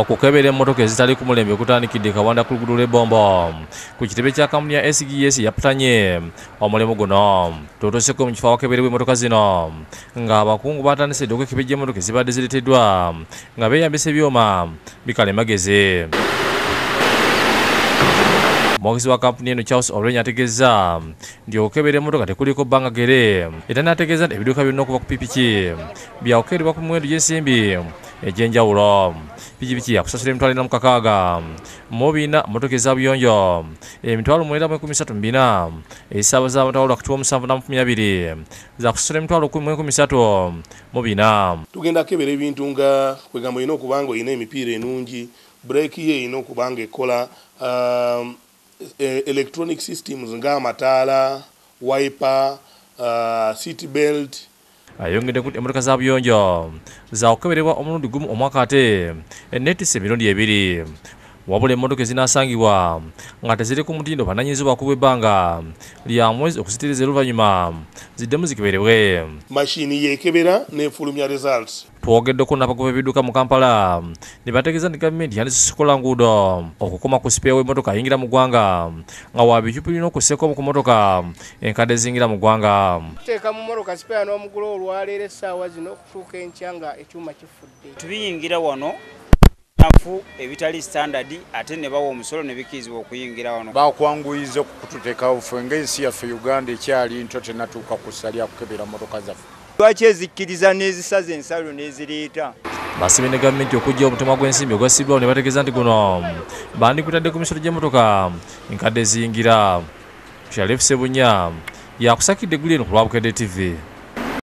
okukebera emmotoka ezitali ku mulembe okutandikidde kawanda ku luguudo bombo ku kitebe kya kampuni ya sgs yaputanye omulimu guno totoseko mu kifo awakeberebwa emmotoka zino ng'abakungu batandise eddoko ekibejja emmotoka ezibadde zireeteddwa nga beeyambisa ebyuma bikalemagezi omwogezi wa kampuni eno charles olwenya ategeeza ndi okebera emotoka tekuliko bangagere era nategeeza nti ebiduuka byonna okuva ku pipiki byakukeerebwa ku miwendo gy'ensimbi egyenjawulo pikipiki yakusasula emitwalo ena mukakaaga mu biina motoka ezabuyonjo e, emitwalo mwera mu ekumi satu mubina esaaba zamatawalo akati womusanvu namukumi abiri zakusasula emitwalo mu ekumi satu mu biina e, tugenda kukebera ebintu nga kwegamba olina okuba nga olina emipiira enungi bureeki ye erina okuba nga ekola um, E, electronic systems nga amataala wipe city uh, belt ayongedde kuti emotoka za buyonjo zaakukeberebwa omulundi gumu omwaka ate enetisa emirundi ebiri wabula emotoka ezinasangibwa nga teziri ku mutindo bananyiziwa kuba ebbanga lya mwezi okuzitereza oluvannyuma ziddemu zikeberebwe mashini yekebera nefulumya results twogeddeku nabagoba ebiduka mu kampala nibategeeza ni gavumenti yandisisikola nguudo okukuma ku sipeewa emotoka ayingira mu ggwanga nga wabicupirina okuseeka omu ku motoka enkadde ezingira mu ggwanga tuteeka mu motoka sipeya n'omugulu olwaleero essaawa zino okutuuka encyanga ekyuma kifudde tubiyingira wano nafu ebitali standadi ate ne bawa omusolo ne bikiizibwa okuyingira wano bakwanguyiza okututeekawofe ngaensi yaffe uganda ekyali nto tenatuuka kussa lyakukebera motoka zaffe lwaki ezikkiriza n'ezisaza ensalo n'ezireeta basibe ne gavumenti okujja omutemwa gw'ensimbi ogwasibwawo ne bategeeza nti guno bandikutadde ku misolo gy'emmotoka nkadde ziyingira kyalefuse bunya yakusakidde guli eno ku lwabukedde tv